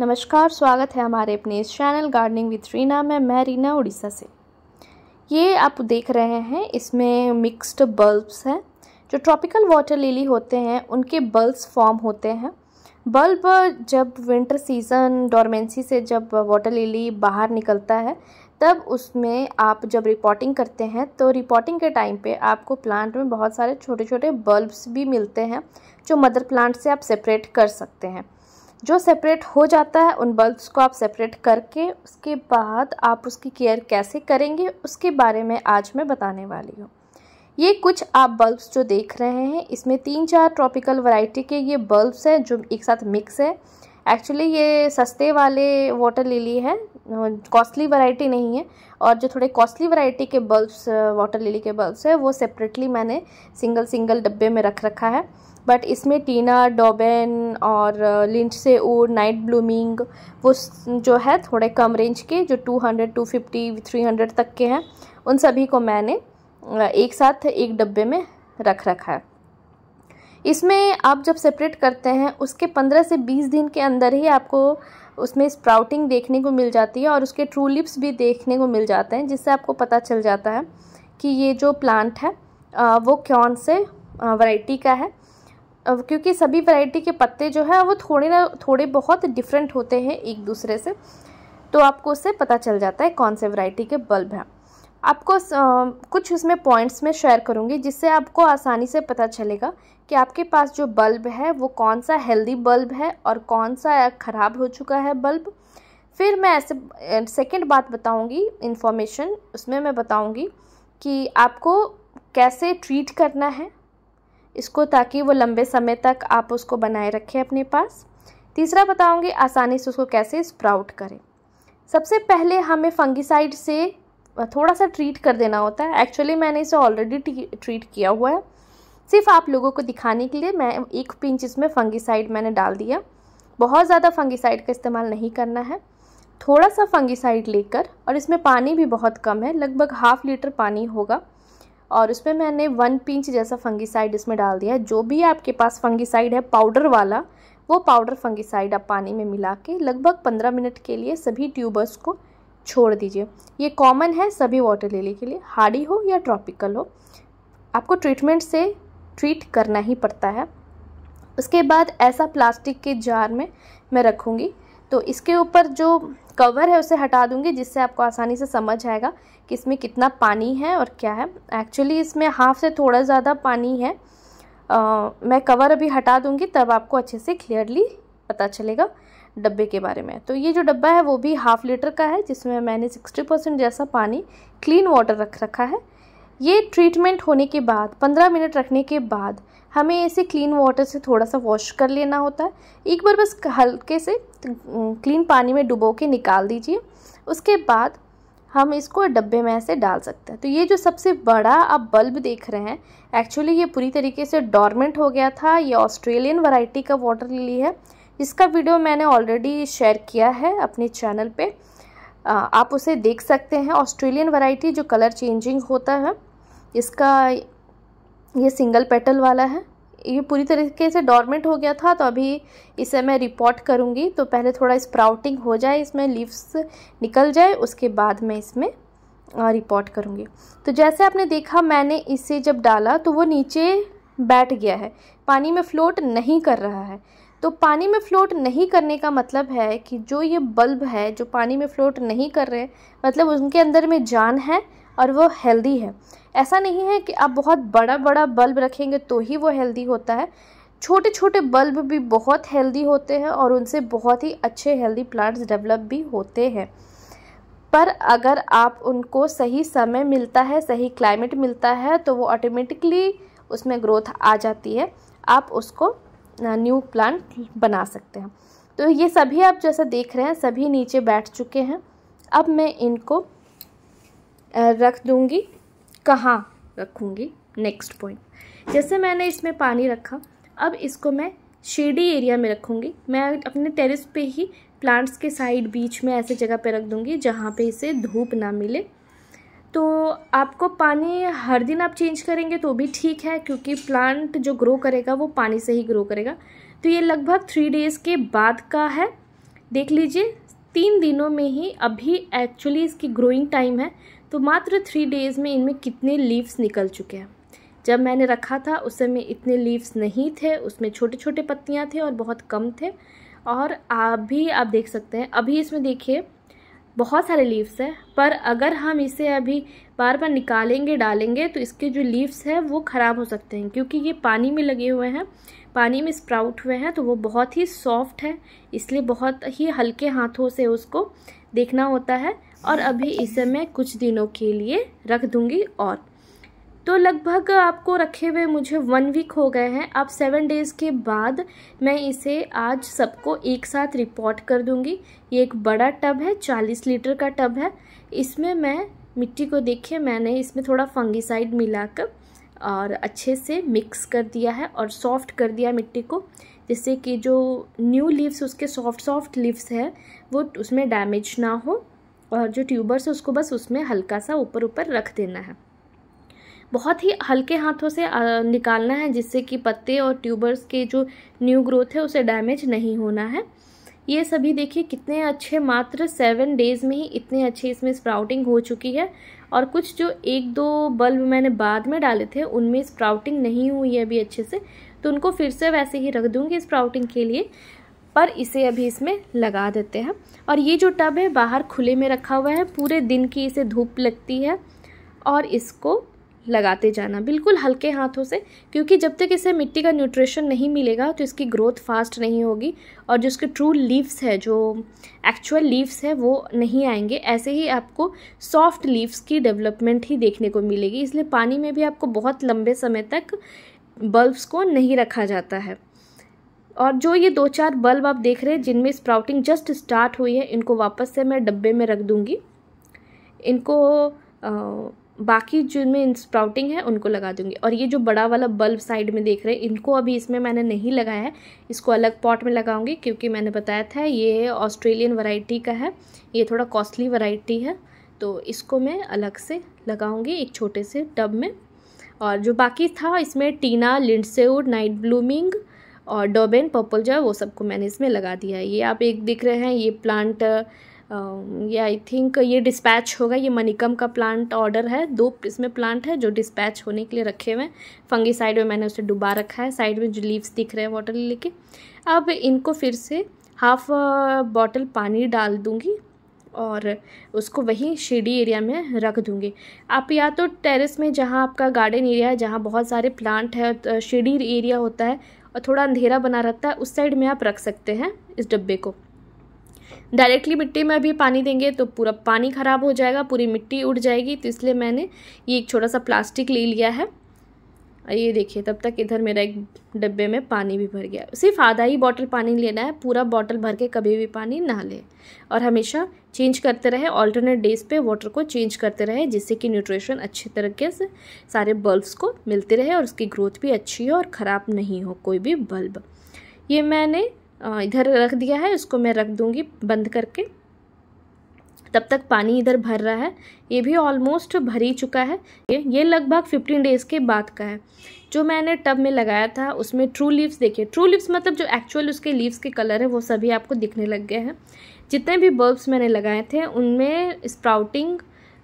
नमस्कार स्वागत है हमारे अपने इस चैनल गार्डनिंग विथ रीना में मैं रीना उड़ीसा से ये आप देख रहे हैं इसमें मिक्स्ड बल्ब्स हैं जो ट्रॉपिकल वाटर लिली होते हैं उनके बल्ब्स फॉर्म होते हैं बल्ब जब विंटर सीज़न डोरमेंसी से जब वाटर लिली बाहर निकलता है तब उसमें आप जब रिपोर्टिंग करते हैं तो रिपोर्टिंग के टाइम पे आपको प्लांट में बहुत सारे छोटे छोटे बल्ब्स भी मिलते हैं जो मदर प्लांट से आप सेपरेट कर सकते हैं जो सेपरेट हो जाता है उन बल्ब्स को आप सेपरेट करके उसके बाद आप उसकी केयर कैसे करेंगे उसके बारे में आज मैं बताने वाली हूँ ये कुछ आप बल्ब्स जो देख रहे हैं इसमें तीन चार ट्रॉपिकल वैरायटी के ये बल्ब्स हैं जो एक साथ मिक्स है एक्चुअली ये सस्ते वाले वाटर लिली है कॉस्टली वैरायटी नहीं है और जो थोड़े कॉस्टली वैरायटी के बल्ब्स वाटर लिली के बल्ब्स है वो सेपरेटली मैंने सिंगल सिंगल डब्बे में रख रखा है बट इसमें टीना डोबेन और लिंच से ऊर नाइट ब्लूमिंग वो जो है थोड़े कम रेंज के जो 200, 250, 300 तक के हैं उन सभी को मैंने एक साथ एक डब्बे में रख रखा है इसमें आप जब सेपरेट करते हैं उसके 15 से 20 दिन के अंदर ही आपको उसमें स्प्राउटिंग देखने को मिल जाती है और उसके ट्रू लिप्स भी देखने को मिल जाते हैं जिससे आपको पता चल जाता है कि ये जो प्लांट है वो कौन से वैरायटी का है क्योंकि सभी वैरायटी के पत्ते जो है वो थोड़े ना थोड़े बहुत डिफरेंट होते हैं एक दूसरे से तो आपको उससे पता चल जाता है कौन से वैरायटी के बल्ब हैं आपको आ, कुछ उसमें पॉइंट्स में शेयर करूँगी जिससे आपको आसानी से पता चलेगा कि आपके पास जो बल्ब है वो कौन सा हेल्दी बल्ब है और कौन सा ख़राब हो चुका है बल्ब फिर मैं ऐसे सेकेंड बात बताऊँगी इन्फॉर्मेशन उसमें मैं बताऊँगी कि आपको कैसे ट्रीट करना है इसको ताकि वो लंबे समय तक आप उसको बनाए रखें अपने पास तीसरा बताऊंगी आसानी से उसको कैसे स्प्राउट करें सबसे पहले हमें फंगिसाइड से थोड़ा सा ट्रीट कर देना होता है एक्चुअली मैंने इसे ऑलरेडी ट्रीट किया हुआ है सिर्फ आप लोगों को दिखाने के लिए मैं एक पिंच इसमें फंगिसाइड मैंने डाल दिया बहुत ज़्यादा फंगिसाइड का इस्तेमाल नहीं करना है थोड़ा सा फंगिसाइड लेकर और इसमें पानी भी बहुत कम है लगभग हाफ़ लीटर पानी होगा और उसमें मैंने वन पिंच जैसा फंगीसाइड इसमें डाल दिया है जो भी आपके पास फंगीसाइड है पाउडर वाला वो पाउडर फंगीसाइड आप पानी में मिला के लगभग पंद्रह मिनट के लिए सभी ट्यूबर्स को छोड़ दीजिए ये कॉमन है सभी वाटर लेली के लिए हार्डी हो या ट्रॉपिकल हो आपको ट्रीटमेंट से ट्रीट करना ही पड़ता है उसके बाद ऐसा प्लास्टिक के जार में मैं रखूँगी तो इसके ऊपर जो कवर है उसे हटा दूंगी जिससे आपको आसानी से समझ आएगा कि इसमें कितना पानी है और क्या है एक्चुअली इसमें हाफ से थोड़ा ज़्यादा पानी है आ, मैं कवर अभी हटा दूंगी तब आपको अच्छे से क्लियरली पता चलेगा डब्बे के बारे में तो ये जो डब्बा है वो भी हाफ़ लीटर का है जिसमें मैंने सिक्सटी परसेंट जैसा पानी क्लीन वाटर रख रखा है ये ट्रीटमेंट होने के बाद पंद्रह मिनट रखने के बाद हमें इसे क्लीन वाटर से थोड़ा सा वॉश कर लेना होता है एक बार बस हल्के से क्लीन पानी में डुबो के निकाल दीजिए उसके बाद हम इसको डब्बे में ऐसे डाल सकते हैं तो ये जो सबसे बड़ा आप बल्ब देख रहे हैं एक्चुअली ये पूरी तरीके से डॉर्मेंट हो गया था ये ऑस्ट्रेलियन वैरायटी का वाटर लिली है इसका वीडियो मैंने ऑलरेडी शेयर किया है अपने चैनल पे आप उसे देख सकते हैं ऑस्ट्रेलियन वैरायटी जो कलर चेंजिंग होता है इसका ये सिंगल पेटल वाला है ये पूरी तरीके से डॉर्मेंट हो गया था तो अभी इसे मैं रिपोर्ट करूँगी तो पहले थोड़ा स्प्राउटिंग हो जाए इसमें लीव्स निकल जाए उसके बाद मैं इसमें रिपोर्ट करूँगी तो जैसे आपने देखा मैंने इसे जब डाला तो वो नीचे बैठ गया है पानी में फ्लोट नहीं कर रहा है तो पानी में फ्लोट नहीं करने का मतलब है कि जो ये बल्ब है जो पानी में फ्लोट नहीं कर रहे मतलब उनके अंदर में जान है और वो हेल्दी है ऐसा नहीं है कि आप बहुत बड़ा बड़ा बल्ब रखेंगे तो ही वो हेल्दी होता है छोटे छोटे बल्ब भी बहुत हेल्दी होते हैं और उनसे बहुत ही अच्छे हेल्दी प्लांट्स डेवलप भी होते हैं पर अगर आप उनको सही समय मिलता है सही क्लाइमेट मिलता है तो वो ऑटोमेटिकली उसमें ग्रोथ आ जाती है आप उसको न्यू प्लांट बना सकते हैं तो ये सभी आप जैसा देख रहे हैं सभी नीचे बैठ चुके हैं अब मैं इनको रख दूँगी कहाँ रखूँगी नेक्स्ट पॉइंट जैसे मैंने इसमें पानी रखा अब इसको मैं शेडी एरिया में रखूँगी मैं अपने टेरेस पे ही प्लांट्स के साइड बीच में ऐसे जगह पे रख दूँगी जहाँ पे इसे धूप ना मिले तो आपको पानी हर दिन आप चेंज करेंगे तो भी ठीक है क्योंकि प्लांट जो ग्रो करेगा वो पानी से ही ग्रो करेगा तो ये लगभग थ्री डेज़ के बाद का है देख लीजिए तीन दिनों में ही अभी एक्चुअली इसकी ग्रोइंग टाइम है तो मात्र थ्री डेज़ में इनमें कितने लीव्स निकल चुके हैं जब मैंने रखा था उस समय इतने लीव्स नहीं थे उसमें छोटे छोटे पत्तियाँ थे और बहुत कम थे और अभी आप देख सकते हैं अभी इसमें देखिए बहुत सारे लीव्स है पर अगर हम इसे अभी बार बार निकालेंगे डालेंगे तो इसके जो लीव्स है वो ख़राब हो सकते हैं क्योंकि ये पानी में लगे हुए हैं पानी में स्प्राउट हुए हैं तो वो बहुत ही सॉफ्ट है इसलिए बहुत ही हल्के हाथों से उसको देखना होता है और अभी इसे मैं कुछ दिनों के लिए रख दूँगी और तो लगभग आपको रखे हुए मुझे वन वीक हो गए हैं अब सेवन डेज़ के बाद मैं इसे आज सबको एक साथ रिपोर्ट कर दूंगी ये एक बड़ा टब है चालीस लीटर का टब है इसमें मैं मिट्टी को देखिए मैंने इसमें थोड़ा फंगिसाइड मिलाकर और अच्छे से मिक्स कर दिया है और सॉफ्ट कर दिया मिट्टी को जिससे कि जो न्यू लीव्स उसके सॉफ्ट सॉफ्ट लीव्स हैं वो उसमें डैमेज ना हो और जो ट्यूबर्स है उसको बस उसमें हल्का सा ऊपर ऊपर रख देना है बहुत ही हल्के हाथों से निकालना है जिससे कि पत्ते और ट्यूबर्स के जो न्यू ग्रोथ है उसे डैमेज नहीं होना है ये सभी देखिए कितने अच्छे मात्र सेवन डेज़ में ही इतने अच्छे इसमें स्प्राउटिंग हो चुकी है और कुछ जो एक दो बल्ब मैंने बाद में डाले थे उनमें स्प्राउटिंग नहीं हुई है अभी अच्छे से तो उनको फिर से वैसे ही रख दूँगी स्प्राउटिंग के लिए पर इसे अभी इसमें लगा देते हैं और ये जो टब है बाहर खुले में रखा हुआ है पूरे दिन की इसे धूप लगती है और इसको लगाते जाना बिल्कुल हल्के हाथों से क्योंकि जब तक इसे मिट्टी का न्यूट्रिशन नहीं मिलेगा तो इसकी ग्रोथ फास्ट नहीं होगी और जो इसके ट्रू लीव्स है जो एक्चुअल लीव्स है वो नहीं आएंगे ऐसे ही आपको सॉफ्ट लीव्स की डेवलपमेंट ही देखने को मिलेगी इसलिए पानी में भी आपको बहुत लंबे समय तक बल्ब्स को नहीं रखा जाता है और जो ये दो चार बल्ब आप देख रहे हैं जिनमें स्प्राउटिंग जस्ट स्टार्ट हुई है इनको वापस से मैं डब्बे में रख दूँगी इनको आ, बाकी जिनमें स्प्राउटिंग है उनको लगा दूंगी और ये जो बड़ा वाला बल्ब साइड में देख रहे हैं इनको अभी इसमें मैंने नहीं लगाया है इसको अलग पॉट में लगाऊंगी क्योंकि मैंने बताया था ये ऑस्ट्रेलियन वैरायटी का है ये थोड़ा कॉस्टली वैरायटी है तो इसको मैं अलग से लगाऊंगी एक छोटे से टब में और जो बाकी था इसमें टीना लिंडसेउड नाइट ब्लूमिंग और डोबेन पर्पल जो है वो सबको मैंने इसमें लगा दिया है ये आप एक दिख रहे हैं ये प्लांट Um, ये आई थिंक ये डिस्पैच होगा ये मनिकम का प्लांट ऑर्डर है दो इसमें प्लांट है जो डिस्पैच होने के लिए रखे हुए हैं फंगी साइड में मैंने उसे डुबा रखा है साइड में जो लीव्स दिख रहे हैं वाटर ले के अब इनको फिर से हाफ बॉटल uh, पानी डाल दूँगी और उसको वहीं शेडी एरिया में रख दूँगी आप या तो टेरेस में जहाँ आपका गार्डन एरिया है जहाँ बहुत सारे प्लांट है तो शेडी एरिया होता है और थोड़ा अंधेरा बना रहता है उस साइड में आप रख सकते हैं इस डब्बे को डायरेक्टली मिट्टी में अभी पानी देंगे तो पूरा पानी ख़राब हो जाएगा पूरी मिट्टी उड़ जाएगी तो इसलिए मैंने ये एक छोटा सा प्लास्टिक ले लिया है और ये देखिए तब तक इधर मेरा एक डब्बे में पानी भी भर गया सिर्फ आधा ही बॉटल पानी लेना है पूरा बॉटल भर के कभी भी पानी ना ले और हमेशा चेंज करते रहे ऑल्टरनेट डेज पे वाटर को चेंज करते रहे जिससे कि न्यूट्रिशन अच्छे तरीके से सारे बल्ब्स को मिलते रहे और उसकी ग्रोथ भी अच्छी हो और ख़राब नहीं हो कोई भी बल्ब ये मैंने इधर रख दिया है उसको मैं रख दूँगी बंद करके तब तक पानी इधर भर रहा है ये भी ऑलमोस्ट भर ही चुका है ये ये लगभग फिफ्टीन डेज़ के बाद का है जो मैंने टब में लगाया था उसमें ट्रू लीव्स देखिए ट्रू लीव्स मतलब जो एक्चुअल उसके लीव्स के कलर है वो सभी आपको दिखने लग गए हैं जितने भी बल्ब्स मैंने लगाए थे उनमें स्प्राउटिंग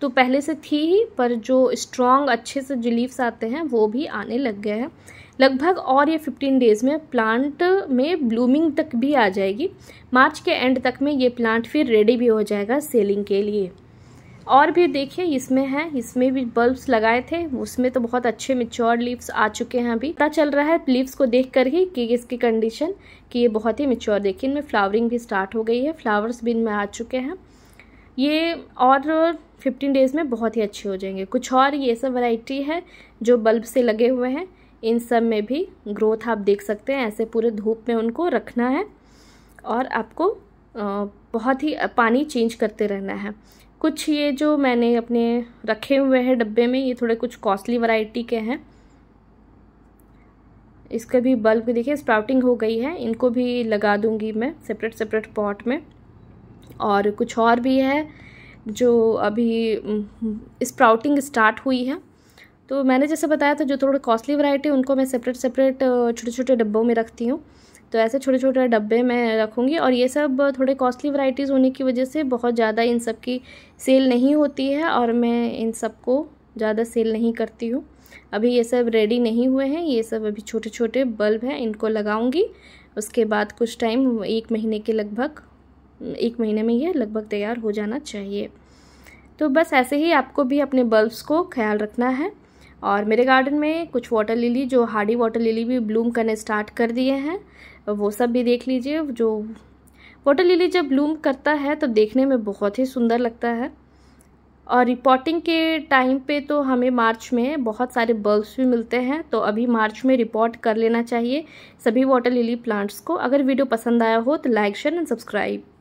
तो पहले से थी ही पर जो स्ट्रॉन्ग अच्छे से जो लीव्स आते हैं वो भी आने लग गए हैं लगभग और ये फिफ्टीन डेज़ में प्लांट में ब्लूमिंग तक भी आ जाएगी मार्च के एंड तक में ये प्लांट फिर रेडी भी हो जाएगा सेलिंग के लिए और भी देखिए इसमें है इसमें भी बल्ब्स लगाए थे उसमें तो बहुत अच्छे मिच्योर लीव्स आ चुके हैं अभी पता चल रहा है लीव्स को देख कर ही कि इसकी कंडीशन कि ये बहुत ही मिच्योर देखिए इनमें फ्लावरिंग भी स्टार्ट हो गई है फ्लावर्स भी इनमें आ चुके हैं ये और फिफ्टीन डेज़ में बहुत ही अच्छे हो जाएंगे कुछ और ये सब वैरायटी है जो बल्ब से लगे हुए हैं इन सब में भी ग्रोथ आप देख सकते हैं ऐसे पूरे धूप में उनको रखना है और आपको बहुत ही पानी चेंज करते रहना है कुछ ये जो मैंने अपने रखे हुए हैं डब्बे में ये थोड़े कुछ कॉस्टली वैरायटी के हैं इसका भी बल्ब देखिए स्प्राउटिंग हो गई है इनको भी लगा दूंगी मैं सेपरेट सेपरेट पॉट में और कुछ और भी है जो अभी स्प्राउटिंग स्टार्ट हुई है तो मैंने जैसे बताया था जो थोड़े कॉस्टली वैरायटी उनको मैं सेपरेट सेपरेट छोटे छोटे डब्बों में रखती हूँ तो ऐसे छोटे छोटे डब्बे मैं रखूँगी और ये सब थोड़े कॉस्टली वैरायटीज़ होने की वजह से बहुत ज़्यादा इन सब की सेल नहीं होती है और मैं इन सबको ज़्यादा सेल नहीं करती हूँ अभी ये सब रेडी नहीं हुए हैं ये सब अभी छोटे छोटे बल्ब हैं इनको लगाऊँगी उसके बाद कुछ टाइम एक महीने के लगभग एक महीने में ये लगभग तैयार हो जाना चाहिए तो बस ऐसे ही आपको भी अपने बल्ब्स को ख्याल रखना है और मेरे गार्डन में कुछ वाटर लिली जो हार्डी वाटर लिली भी ब्लूम करने स्टार्ट कर दिए हैं वो सब भी देख लीजिए जो वाटर लिली जब ब्लूम करता है तो देखने में बहुत ही सुंदर लगता है और रिपोर्टिंग के टाइम पे तो हमें मार्च में बहुत सारे बल्ब्स भी मिलते हैं तो अभी मार्च में रिपोर्ट कर लेना चाहिए सभी वाटर लिली प्लांट्स को अगर वीडियो पसंद आया हो तो लाइक शेयर एंड सब्सक्राइब